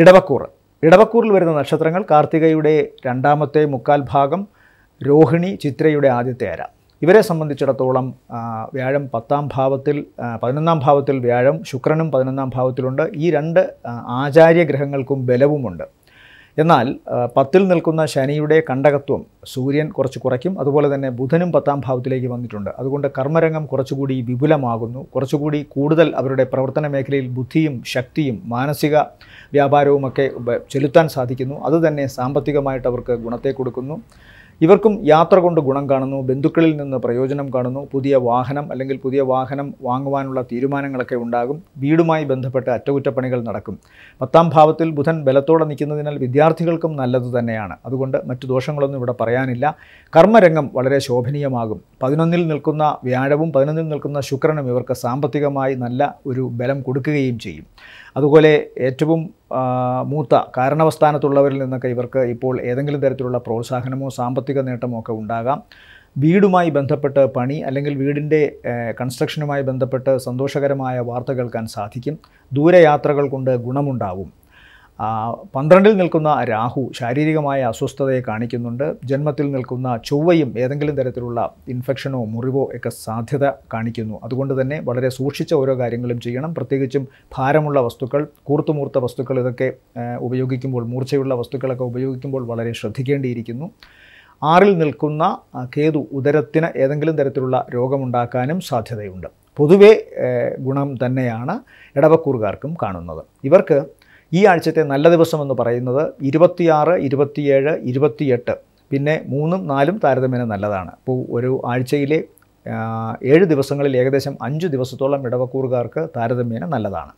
ഇടവക്കൂർ ഇടവക്കൂറിൽ വരുന്ന നക്ഷത്രങ്ങൾ കാർത്തികയുടെ രണ്ടാമത്തെ മുക്കാൽ ഭാഗം രോഹിണി ചിത്രയുടെ ആദ്യത്തെ അര ഇവരെ സംബന്ധിച്ചിടത്തോളം വ്യാഴം പത്താം ഭാവത്തിൽ പതിനൊന്നാം ഭാവത്തിൽ വ്യാഴം ശുക്രനും പതിനൊന്നാം ഭാവത്തിലുണ്ട് ഈ രണ്ട് ആചാര്യഗ്രഹങ്ങൾക്കും ബലവുമുണ്ട് എന്നാൽ പത്തിൽ നിൽക്കുന്ന ശനിയുടെ കണ്ടകത്വം സൂര്യൻ കുറച്ച് കുറയ്ക്കും അതുപോലെ തന്നെ ബുധനും പത്താം ഭാവത്തിലേക്ക് വന്നിട്ടുണ്ട് അതുകൊണ്ട് കർമ്മരംഗം കുറച്ചുകൂടി വിപുലമാകുന്നു കുറച്ചുകൂടി കൂടുതൽ അവരുടെ പ്രവർത്തന മേഖലയിൽ ബുദ്ധിയും ശക്തിയും മാനസിക വ്യാപാരവുമൊക്കെ ചെലുത്താൻ സാധിക്കുന്നു അതുതന്നെ സാമ്പത്തികമായിട്ട് അവർക്ക് ഗുണത്തെ കൊടുക്കുന്നു ഇവർക്കും യാത്ര കൊണ്ട് ഗുണം കാണുന്നു ബന്ധുക്കളിൽ നിന്ന് പ്രയോജനം കാണുന്നു പുതിയ വാഹനം അല്ലെങ്കിൽ പുതിയ വാഹനം വാങ്ങുവാനുള്ള തീരുമാനങ്ങളൊക്കെ ഉണ്ടാകും വീടുമായി ബന്ധപ്പെട്ട അറ്റകുറ്റപ്പണികൾ നടക്കും പത്താം ഭാവത്തിൽ ബുധൻ ബലത്തോടെ നിൽക്കുന്നതിനാൽ വിദ്യാർത്ഥികൾക്കും നല്ലത് തന്നെയാണ് അതുകൊണ്ട് മറ്റു ദോഷങ്ങളൊന്നും ഇവിടെ പറയാനില്ല കർമ്മരംഗം വളരെ ശോഭനീയമാകും പതിനൊന്നിൽ നിൽക്കുന്ന വ്യാഴവും പതിനൊന്നിൽ നിൽക്കുന്ന ശുക്രനും ഇവർക്ക് സാമ്പത്തികമായി നല്ല ഒരു ബലം കൊടുക്കുകയും ചെയ്യും അതുപോലെ ഏറ്റവും മൂത്ത കാരണവസ്ഥാനത്തുള്ളവരിൽ നിന്നൊക്കെ ഇവർക്ക് ഇപ്പോൾ ഏതെങ്കിലും തരത്തിലുള്ള പ്രോത്സാഹനമോ സാമ്പത്തിക നേട്ടമോ ഒക്കെ ഉണ്ടാകാം വീടുമായി ബന്ധപ്പെട്ട് പണി അല്ലെങ്കിൽ വീടിൻ്റെ കൺസ്ട്രക്ഷനുമായി ബന്ധപ്പെട്ട് സന്തോഷകരമായ വാർത്ത കേൾക്കാൻ സാധിക്കും ദൂരയാത്രകൾ കൊണ്ട് ഗുണമുണ്ടാവും പന്ത്രണ്ടിൽ നിൽക്കുന്ന രാഹു ശാരീരികമായ അസ്വസ്ഥതയെ കാണിക്കുന്നുണ്ട് ജന്മത്തിൽ നിൽക്കുന്ന ചൊവ്വയും ഏതെങ്കിലും തരത്തിലുള്ള ഇൻഫെക്ഷനോ മുറിവോ ഒക്കെ സാധ്യത കാണിക്കുന്നു അതുകൊണ്ട് തന്നെ വളരെ സൂക്ഷിച്ച ഓരോ കാര്യങ്ങളും ചെയ്യണം പ്രത്യേകിച്ചും ഭാരമുള്ള വസ്തുക്കൾ കൂർത്തുമൂർത്ത വസ്തുക്കൾ ഇതൊക്കെ ഉപയോഗിക്കുമ്പോൾ മൂർച്ചയുള്ള വസ്തുക്കളൊക്കെ ഉപയോഗിക്കുമ്പോൾ വളരെ ശ്രദ്ധിക്കേണ്ടിയിരിക്കുന്നു ആറിൽ നിൽക്കുന്ന കേതു ഉദരത്തിന് ഏതെങ്കിലും തരത്തിലുള്ള രോഗമുണ്ടാക്കാനും സാധ്യതയുണ്ട് പൊതുവേ ഗുണം തന്നെയാണ് ഇടവക്കൂറുകാർക്കും കാണുന്നത് ഇവർക്ക് ഈ ആഴ്ചത്തെ നല്ല ദിവസം എന്ന് പറയുന്നത് ഇരുപത്തിയാറ് ഇരുപത്തിയേഴ് ഇരുപത്തിയെട്ട് പിന്നെ മൂന്നും നാലും താരതമ്യേന നല്ലതാണ് അപ്പോൾ ഒരു ആഴ്ചയിലെ ഏഴ് ദിവസങ്ങളിൽ ഏകദേശം അഞ്ച് ദിവസത്തോളം ഇടവക്കൂറുകാർക്ക് താരതമ്യേന നല്ലതാണ്